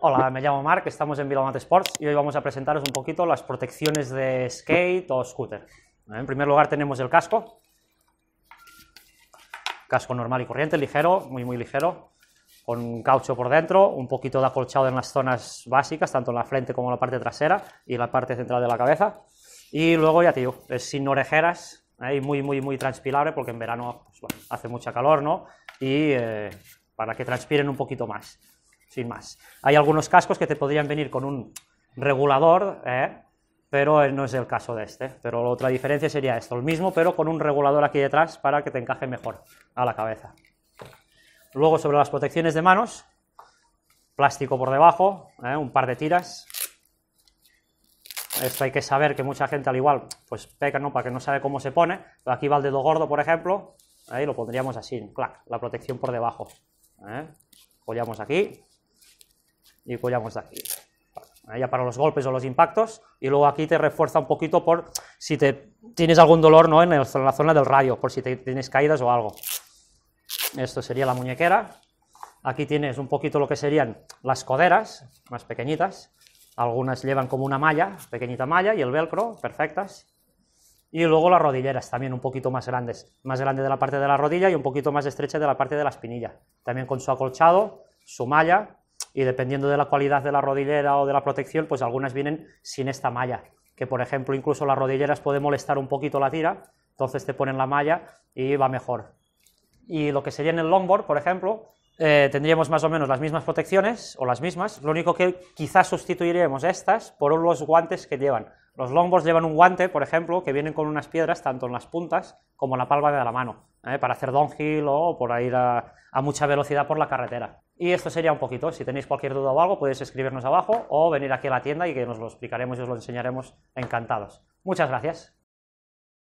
Hola, me llamo Marc, estamos en Vilaumat Sports y hoy vamos a presentaros un poquito las protecciones de skate o scooter. En primer lugar tenemos el casco, casco normal y corriente, ligero, muy muy ligero, con caucho por dentro, un poquito de acolchado en las zonas básicas, tanto en la frente como en la parte trasera y la parte central de la cabeza. Y luego ya tío, es sin orejeras ¿eh? muy muy muy transpirable porque en verano pues, hace mucha calor, ¿no? Y eh, para que transpiren un poquito más sin más. Hay algunos cascos que te podrían venir con un regulador, ¿eh? pero eh, no es el caso de este. Pero la otra diferencia sería esto, el mismo, pero con un regulador aquí detrás para que te encaje mejor a la cabeza. Luego sobre las protecciones de manos, plástico por debajo, ¿eh? un par de tiras. Esto hay que saber que mucha gente al igual, pues peca, ¿no? Para que no sabe cómo se pone. aquí va el dedo gordo, por ejemplo, ahí lo pondríamos así, la protección por debajo. ¿eh? Apoyamos aquí, y collamos pues de pues aquí. para los golpes o los impactos, y luego aquí te refuerza un poquito por si te tienes algún dolor ¿no? en, la zona del radio, por si tienes caídas o algo. Esto sería la muñequera. Aquí tienes un poquito lo que serían las coderas, más pequeñitas. Algunas llevan como una malla, pequeñita malla, y el velcro, perfectas. Y luego las rodilleras, también un poquito más grandes. Más grande de la parte de la rodilla y un poquito más estrecha de la parte de la espinilla. También con su acolchado, su malla y dependiendo de la cualidad de la rodillera o de la protección, pues algunas vienen sin esta malla, que por ejemplo incluso las rodilleras puede molestar un poquito la tira, entonces te ponen la malla y va mejor. Y lo que sería en el longboard, por ejemplo, eh, tendríamos más o menos las mismas protecciones, o las mismas, lo único que quizás sustituiríamos estas por los guantes que llevan. Los longboards llevan un guante, por ejemplo, que vienen con unas piedras tanto en las puntas como en la palma de la mano, ¿eh? para hacer downhill o por ir a mucha velocidad por la carretera. Y esto sería un poquito. Si tenéis cualquier duda o algo, podéis escribirnos abajo o venir aquí a la tienda y que nos lo explicaremos y os lo enseñaremos encantados. Muchas gracias.